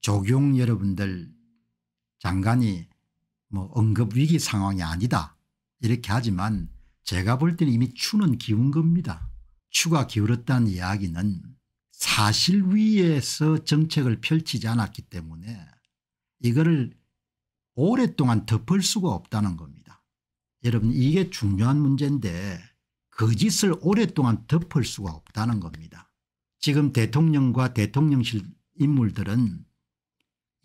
조경 여러분들 장관이 뭐 응급위기 상황이 아니다 이렇게 하지만 제가 볼 때는 이미 추는 기운 겁니다. 추가 기울었다는 이야기는 사실 위에서 정책을 펼치지 않았기 때문에 이거를 오랫동안 덮을 수가 없다는 겁니다. 여러분 이게 중요한 문제인데 거짓을 오랫동안 덮을 수가 없다는 겁니다. 지금 대통령과 대통령실 인물들은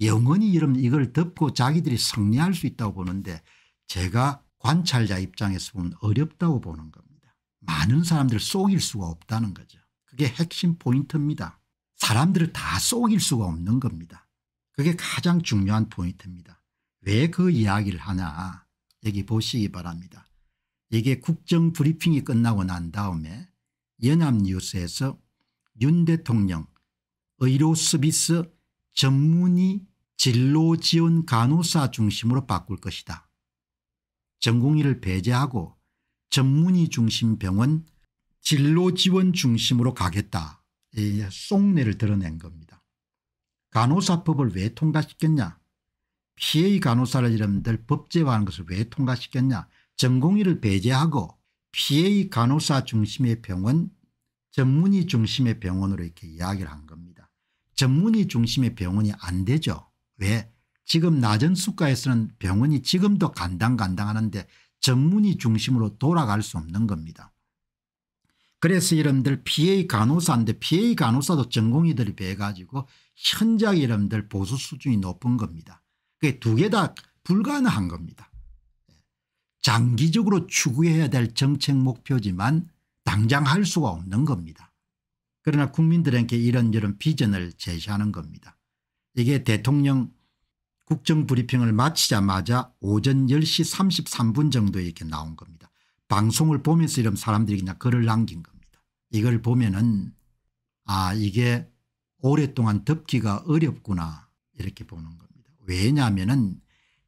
영원히 이름 이걸 덮고 자기들이 승리할 수 있다고 보는데 제가 관찰자 입장에서 보면 어렵다고 보는 겁니다. 많은 사람들을 속일 수가 없다는 거죠. 그게 핵심 포인트입니다. 사람들을 다 속일 수가 없는 겁니다. 그게 가장 중요한 포인트입니다. 왜 그 이야기를 하나 여기 보시기 바랍니다. 이게 국정 브리핑이 끝나고 난 다음에 연합뉴스에서 윤 대통령 의료 서비스 전문의 진로 지원 간호사 중심으로 바꿀 것이다. 전공의를 배제하고 전문의 중심 병원 진로 지원 중심으로 가겠다. 속내를 드러낸 겁니다. 간호사법을 왜 통과시켰냐 피해의 간호사를 여러분들 법제화하는 것을 왜 통과시켰냐 전공의를 배제하고 피해의 간호사 중심의 병원 전문의 중심의 병원으로 이렇게 이야기를 한 겁니다. 전문의 중심의 병원이 안 되죠. 왜 지금 낮은 수가에서는 병원이 지금도 간당간당하는데 전문의 중심으로 돌아갈 수 없는 겁니다. 그래서 여러분들 PA 간호사인데 PA 간호사도 전공의들이 배가지고 현장 여러분들 보수 수준이 높은 겁니다. 그게 두 개 다 불가능한 겁니다. 장기적으로 추구해야 될 정책 목표지만 당장 할 수가 없는 겁니다. 그러나 국민들에게 이런 저런 비전을 제시하는 겁니다. 이게 대통령 국정브리핑을 마치자마자 오전 10시 33분 정도에 이렇게 나온 겁니다. 방송을 보면서 이런 사람들이 그냥 글을 남긴 겁니다. 이걸 보면은 아 이게 오랫동안 덮기가 어렵구나 이렇게 보는 겁니다. 왜냐하면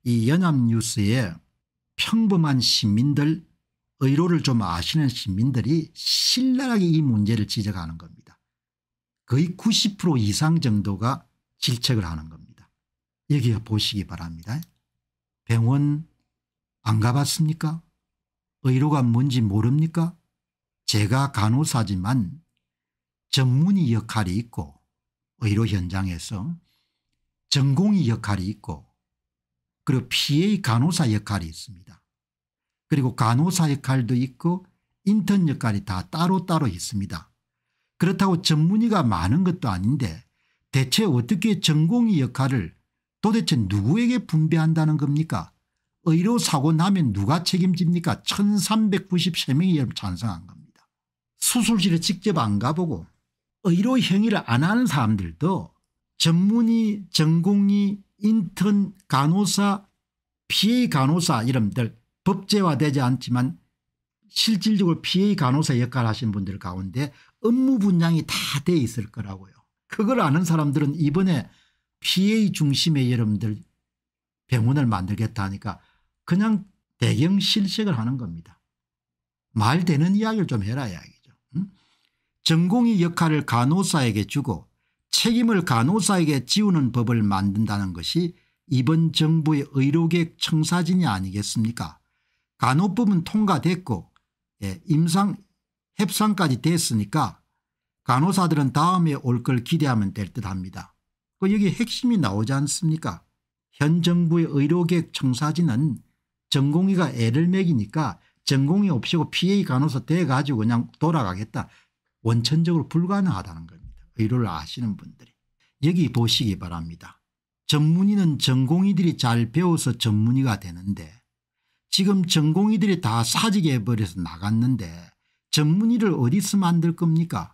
은이 연합뉴스에 평범한 시민들 의로를 좀 아시는 시민들이 신랄하게 이 문제를 지적하는 겁니다. 거의 90% 이상 정도가 질책을 하는 겁니다. 여기에 보시기 바랍니다. 병원 안 가봤습니까? 의료가 뭔지 모릅니까? 제가 간호사지만 전문의 역할이 있고 의료 현장에서 전공의 역할이 있고 그리고 PA 간호사 역할이 있습니다. 그리고 간호사 역할도 있고 인턴 역할이 다 따로따로 있습니다. 그렇다고 전문의가 많은 것도 아닌데 대체 어떻게 전공의 역할을 도대체 누구에게 분배한다는 겁니까 의료 사고 나면 누가 책임집니까 1393명이 여러 찬성한 겁니다. 수술실에 직접 안 가보고 의료 행위를 안 하는 사람들도 전문의 전공의 인턴 간호사 PA 간호사 이름들 법제화되지 않지만 실질적으로 PA 간호사 역할을 하신 분들 가운데 업무 분량이 다 돼 있을 거라고요. 그걸 아는 사람들은 이번에 PA 중심의 여러분들 병원을 만들겠다 하니까 그냥 대경 실색을 하는 겁니다. 말 되는 이야기를 좀 해라 이야기죠. 응? 전공의 역할을 간호사에게 주고 책임을 간호사에게 지우는 법을 만든다는 것이 이번 정부의 의료계 청사진이 아니겠습니까 간호법은 통과됐고 예, 임상 협상까지 됐으니까 간호사들은 다음에 올 걸 기대하면 될 듯합니다. 그 여기 핵심이 나오지 않습니까 현 정부의 의료계획 청사진은 전공의가 애를 먹이니까 전공의 없이고 PA 간호사 돼가지고 그냥 돌아가겠다. 원천적으로 불가능하다는 겁니다. 의료를 아시는 분들이. 여기 보시기 바랍니다. 전문의는 전공의들이 잘 배워서 전문의가 되는데 지금 전공의들이 다 사직해버려서 나갔는데 전문의를 어디서 만들 겁니까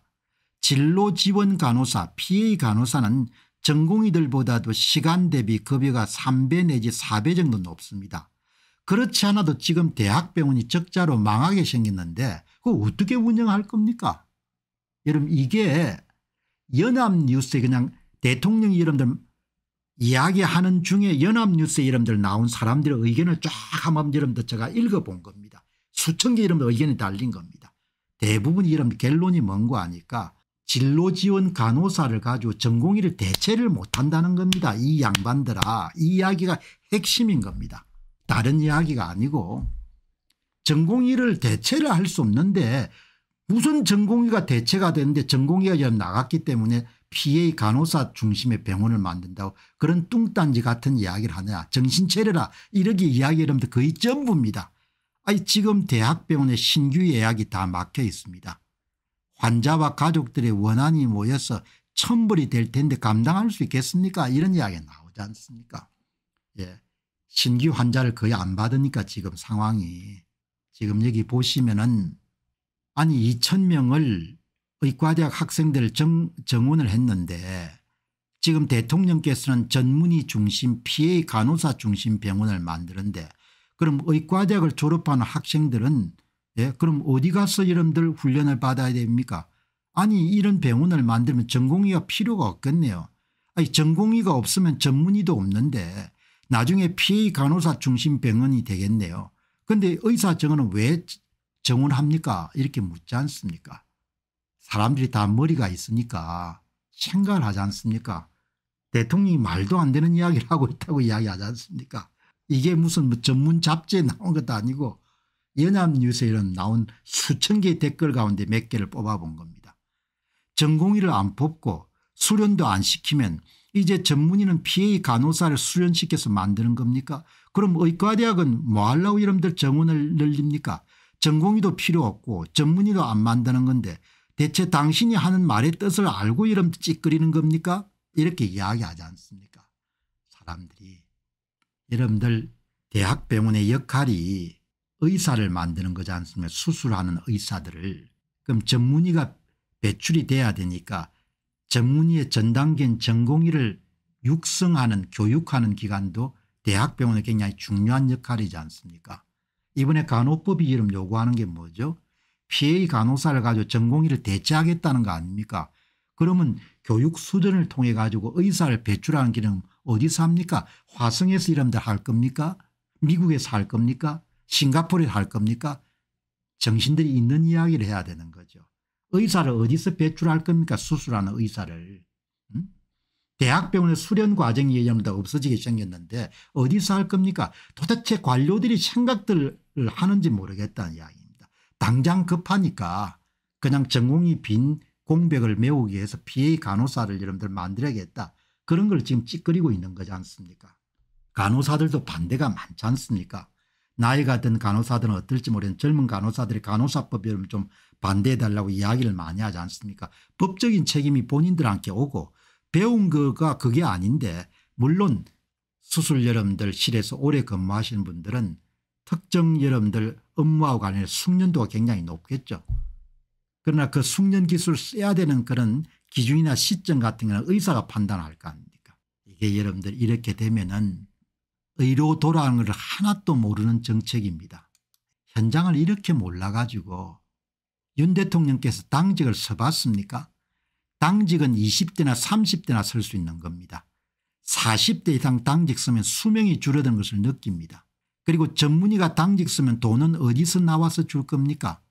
진로지원 간호사 PA 간호사는 전공의들보다도 시간 대비 급여가 3배 내지 4배 정도 높습니다. 그렇지 않아도 지금 대학병원이 적자로 망하게 생겼는데 그거 어떻게 운영할 겁니까? 여러분 이게 연합뉴스에 그냥 대통령 이름들 이야기하는 중에 연합뉴스에 여러들 나온 사람들의 의견을 쫙 한번 여러분들 제가 읽어본 겁니다. 수천 개여러들 의견이 달린 겁니다. 대부분 여러분들 결론이 뭔거 아니까 진로지원 간호사를 가지고 전공의를 대체를 못한다는 겁니다. 이 양반들아 이 이야기가 핵심인 겁니다. 다른 이야기가 아니고 전공의를 대체를 할 수 없는데 무슨 전공의가 대체가 되는데 전공의가 지금 나갔기 때문에 PA 간호사 중심의 병원을 만든다고 그런 뚱딴지 같은 이야기를 하냐 정신 차려라 이렇게 이야기하면 거의 전부입니다. 아니 지금 대학병원의 신규 예약이 다 막혀 있습니다. 환자와 가족들의 원한이 모여서 천불이 될 텐데 감당할 수 있겠습니까 이런 이야기가 나오지 않습니까 예. 신규 환자를 거의 안 받으니까 지금 상황이 지금 여기 보시면은 아니 2천 명을 의과대학 학생들을 정, 정원을 했는데 지금 대통령께서는 전문의 중심 PA 간호사 중심 병원을 만드는데 그럼 의과대학을 졸업하는 학생들은 예, 그럼 어디 가서 여러분들 훈련을 받아야 됩니까? 아니 이런 병원을 만들면 전공의가 필요가 없겠네요. 아니 전공의가 없으면 전문의도 없는데 나중에 PA 간호사 중심 병원이 되겠네요. 그런데 의사 정원은 왜 정원합니까? 이렇게 묻지 않습니까? 사람들이 다 머리가 있으니까 생각을 하지 않습니까? 대통령이 말도 안 되는 이야기를 하고 있다고 이야기하지 않습니까? 이게 무슨 뭐 전문 잡지에 나온 것도 아니고 연합뉴스에 이런 나온 수천 개의 댓글 가운데 몇 개를 뽑아본 겁니다. 전공의를 안 뽑고 수련도 안 시키면 이제 전문의는 PA 간호사를 수련시켜서 만드는 겁니까 그럼 의과대학은 뭐하려고 이름들 정원을 늘립니까 전공의도 필요 없고 전문의도 안 만드는 건데 대체 당신이 하는 말의 뜻을 알고 이름 찌끄리는 겁니까 이렇게 이야기하지 않습니까 사람들이 여러분들 대학병원의 역할이 의사를 만드는 거지 않습니까 수술하는 의사들을 그럼 전문의가 배출이 돼야 되니까 전문의의 전단계인 전공의를 육성하는 교육하는 기관도 대학병원에 굉장히 중요한 역할이지 않습니까 이번에 간호법이 이름 요구하는 게 뭐죠 PA 간호사를 가지고 전공의를 대체하겠다는 거 아닙니까 그러면 교육 수준을 통해 가지고 의사를 배출하는 기능 어디서 합니까 화성에서 이름들 할 겁니까 미국에서 할 겁니까 싱가포르에 할 겁니까 정신들이 있는 이야기를 해야 되는 거죠. 의사를 어디서 배출할 겁니까 수술하는 의사를. 음? 대학병원의 수련 과정이 여전보다 없어지게 생겼는데 어디서 할 겁니까 도대체 관료들이 생각들을 하는지 모르겠다는 이야기입니다. 당장 급하니까 그냥 전공이 빈 공백을 메우기 위해서 PA 간호사를 여러분들 만들어야겠다. 그런 걸 지금 찌끄리고 있는 거지 않습니까 간호사들도 반대가 많지 않습니까 나이가 든 간호사들은 어떨지 모르는 젊은 간호사들이 간호사법에 좀 반대해 달라고 이야기를 많이 하지 않습니까 법적인 책임이 본인들한테 오고 배운 거가 그게 아닌데 물론 수술 여러분들 실에서 오래 근무하시는 분들은 특정 여러분들 업무하고 관련해 숙련도가 굉장히 높겠죠. 그러나 그 숙련 기술 을 써야 되는 그런 기준이나 시점 같은 거는 의사가 판단할 거 아닙니까 이게 여러분들 이렇게 되면은 의료 돌아가는 걸 하나도 모르는 정책입니다. 현장을 이렇게 몰라가지고 윤 대통령께서 당직을 서봤습니까 당직은 20대나 30대나 설 수 있는 겁니다. 40대 이상 당직 쓰면 수명이 줄어든 것을 느낍니다. 그리고 전문의가 당직 쓰면 돈은 어디서 나와서 줄 겁니까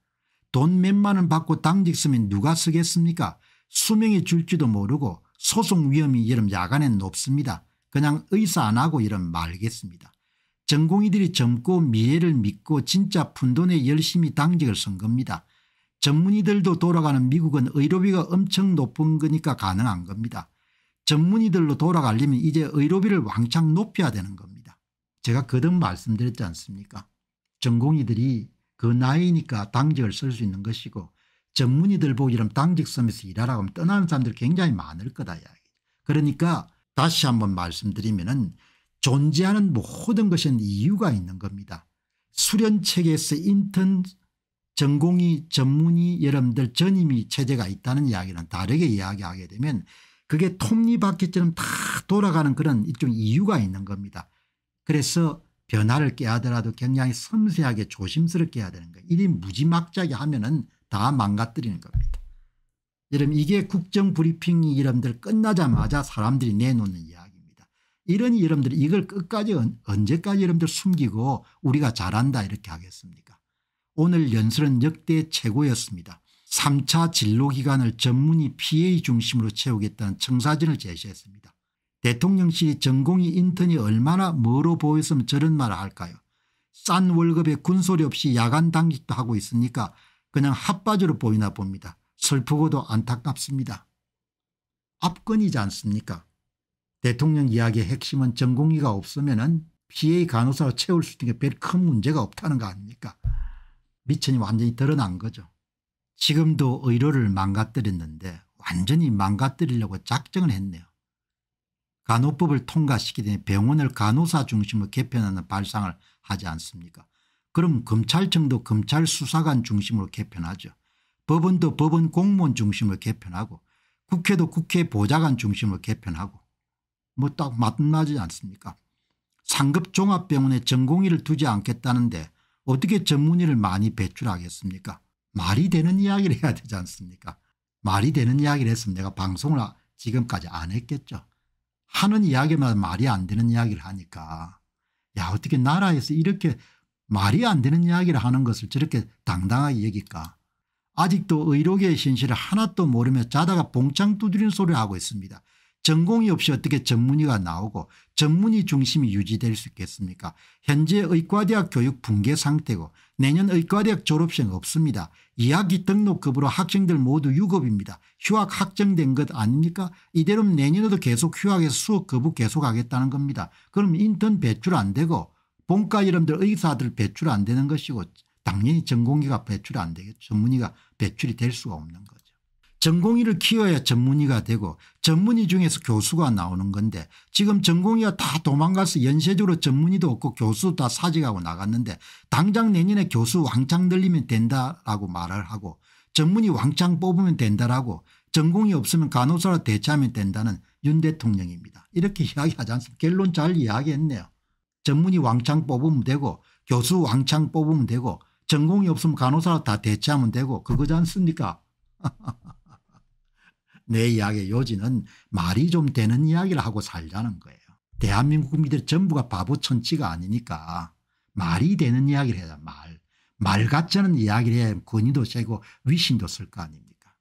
돈 몇만 원 받고 당직 쓰면 누가 쓰겠습니까 수명이 줄지도 모르고 소송 위험이 여름 야간엔 높습니다. 그냥 의사 안 하고 이런 말겠습니다. 전공의들이 젊고 미래를 믿고 진짜 푼돈에 열심히 당직을 쓴 겁니다. 전문의들도 돌아가는 미국은 의료비가 엄청 높은 거니까 가능한 겁니다. 전문의들로 돌아가려면 이제 의료비를 왕창 높여야 되는 겁니다. 제가 거듭 말씀드렸지 않습니까 전공의들이 그 나이니까 당직을 쓸 수 있는 것이고 전문의들 보고 이런 당직 서면서 일하라고 하면 떠나는 사람들 굉장히 많을 거다 그러니까 다시 한번 말씀드리면 존재하는 모든 것은 이유가 있는 겁니다. 수련책에서 인턴 전공이 전문이 여러분들 전임이 체제가 있다는 이야기는 다르게 이야기하게 되면 그게 톱니바퀴처럼 다 돌아가는 그런 일종 이유가 있는 겁니다. 그래서 변화를 깨하더라도 굉장히 섬세하게 조심스럽게 해야 되는 거예요. 일이 무지막지하게 하면 은다 망가뜨리는 겁니다. 여러분 이게 국정브리핑이 여러분들 끝나자마자 사람들이 내놓는 이야기입니다. 이러니 여러분들 이걸 끝까지 언제까지 여러분들 숨기고 우리가 잘한다 이렇게 하겠습니까 오늘 연설은 역대 최고였습니다. 3차 진로기간을 전문의 PA 중심으로 채우겠다는 청사진을 제시했습니다. 대통령실이 전공이 인턴이 얼마나 멀어 보였으면 저런 말을 할까요 싼 월급에 군소리 없이 야간 당직도 하고 있으니까 그냥 핫바지로 보이나 봅니다. 슬프고도 안타깝습니다. 압권이지 않습니까 대통령 이야기의 핵심은 전공의가 없으면 PA 간호사로 채울 수 있는 게 별 큰 문제가 없다는 거 아닙니까 미천이 완전히 드러난 거죠. 지금도 의료를 망가뜨렸는데 완전히 망가뜨리려고 작정을 했네요. 간호법을 통과시키더니 병원을 간호사 중심으로 개편하는 발상을 하지 않습니까 그럼 검찰청도 검찰 수사관 중심으로 개편하죠. 법원도 법원 공무원 중심을 개편하고 국회도 국회 보좌관 중심을 개편하고 뭐 딱 맞나지 않습니까 상급 종합병원에 전공의를 두지 않겠다는데 어떻게 전문의를 많이 배출하겠습니까 말이 되는 이야기를 해야 되지 않습니까 말이 되는 이야기를 했으면 내가 방송을 아, 지금까지 안 했겠죠 하는 이야기마다 말이 안 되는 이야기를 하니까 야 어떻게 나라에서 이렇게 말이 안 되는 이야기를 하는 것을 저렇게 당당하게 얘기까 할 아직도 의료계의 현실을 하나도 모르며 자다가 봉창 두드리는 소리를 하고 있습니다. 전공이 없이 어떻게 전문의가 나오고 전문의 중심이 유지될 수 있겠습니까 현재 의과대학 교육 붕괴 상태고 내년 의과대학 졸업생 없습니다. 2학기 등록급으로 학생들 모두 유급입니다. 휴학 확정된 것 아닙니까 이대로 내년에도 계속 휴학해서 수업 거부 계속하겠다는 겁니다. 그럼 인턴 배출 안 되고 본과 여러분들 의사들 배출 안 되는 것이고 당연히 전공의가 배출이 안 되겠죠. 전문의가 배출이 될 수가 없는 거죠. 전공의를 키워야 전문의가 되고 전문의 중에서 교수가 나오는 건데 지금 전공의가 다 도망가서 연쇄적으로 전문의도 없고 교수 도다 사직하고 나갔는데 당장 내년에 교수 왕창 늘리면 된다라고 말을 하고 전문의 왕창 뽑으면 된다라고 전공이 없으면 간호사로 대체하면 된다는 윤 대통령입니다. 이렇게 이야기하지 않습니까 결론 잘 이야기했네요. 전문의 왕창 뽑으면 되고 교수 왕창 뽑으면 되고 전공이 없으면 간호사 다 대체하면 되고 그거지 않습니까 내 이야기의 요지는 말이 좀 되는 이야기를 하고 살자는 거예요. 대한민국 국민들 전부가 바보 천치가 아니니까 말이 되는 이야기를 해야 말. 말 같지 않은 이야기를 해야 권위도 세고 위신도 쓸 거 아닙니까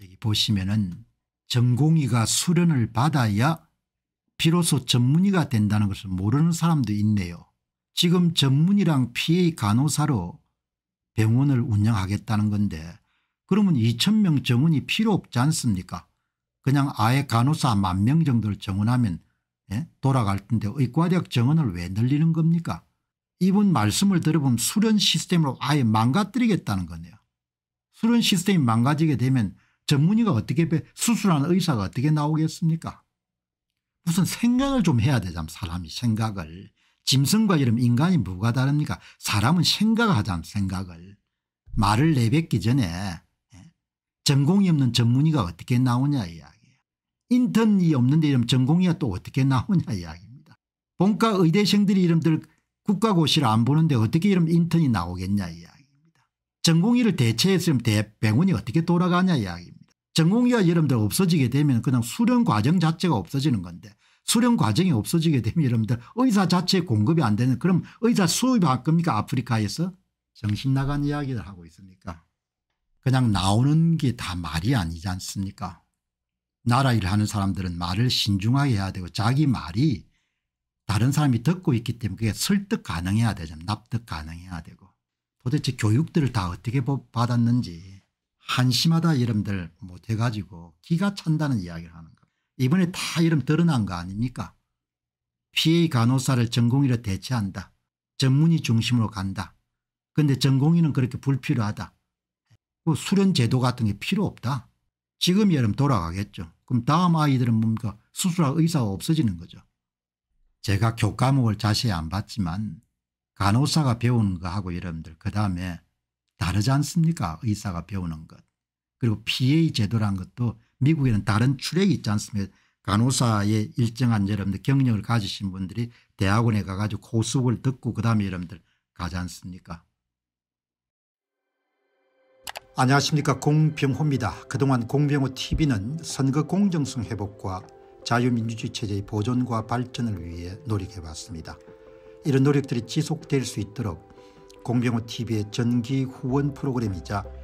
여기 보시면은 전공의가 수련을 받아야 비로소 전문의가 된다는 것을 모르는 사람도 있네요. 지금 전문의랑 PA 간호사로 병원을 운영하겠다는 건데 그러면 2천명 정원이 필요 없지 않습니까 그냥 아예 간호사 만 명 정도를 정원하면 예? 돌아갈 텐데 의과대학 정원을 왜 늘리는 겁니까 이분 말씀을 들어보면 수련 시스템으로 아예 망가뜨리겠다는 거네요 수련 시스템이 망가지게 되면 전문의가 어떻게 수술하는 의사가 어떻게 나오겠습니까 무슨 생각을 좀 해야 되잖아 사람이 생각을 짐승과 이름 인간이 뭐가 다릅니까 사람은 생각을 하잖아 생각을 말을 내뱉기 전에 예? 전공이 없는 전문의가 어떻게 나오냐 이야기야 인턴이 없는데 이름 전공이가또 어떻게 나오냐 이야기입니다 본과 의대생들이 이름들 국가고시를 안 보는데 어떻게 이름 인턴이 나오겠냐 이야기입니다 전공의를 대체했으면 대병원이 어떻게 돌아가냐 이야기입니다 전공의가 여러분들 없어지게 되면 그냥 수련 과정 자체가 없어지는 건데 수련 과정이 없어지게 되면 여러분들 의사 자체 공급이 안 되는 그럼 의사 수입할 겁니까 아프리카에서 정신 나간 이야기를 하고 있습니까 그냥 나오는 게 다 말이 아니지 않습니까 나라 일을 하는 사람들은 말을 신중하게 해야 되고 자기 말이 다른 사람이 듣고 있기 때문에 그게 설득 가능해야 되죠. 납득 가능해야 되고 도대체 교육들을 다 어떻게 받았는지 한심하다 여러분들 못해가지고 기가 찬다는 이야기를 하는 이번에 다 이름 드러난 거 아닙니까? PA 간호사를 전공의로 대체한다. 전문의 중심으로 간다. 근데 전공의는 그렇게 불필요하다. 그 수련 제도 같은 게 필요 없다. 지금이라 돌아가겠죠. 그럼 다음 아이들은 뭔가 수술할 의사가 없어지는 거죠. 제가 교과목을 자세히 안 봤지만 간호사가 배우는 거하고 여러분들 그 다음에 다르지 않습니까 의사가 배우는 것. 그리고 PA 제도란 것도 미국에는 다른 출액이 있지 않습니까 간호사의 일정한 여러분들 경력을 가지신 분들이 대학원에 가가고수업을 듣고 그다음에 여러분들 가지 않습니까 안녕하십니까 공병호입니다. 그동안 공병호 tv는 선거 공정성 회복과 자유민주주의 체제의 보존과 발전을 위해 노력해왔습니다. 이런 노력들이 지속될 수 있도록 공병호 tv의 전기 후원 프로그램이자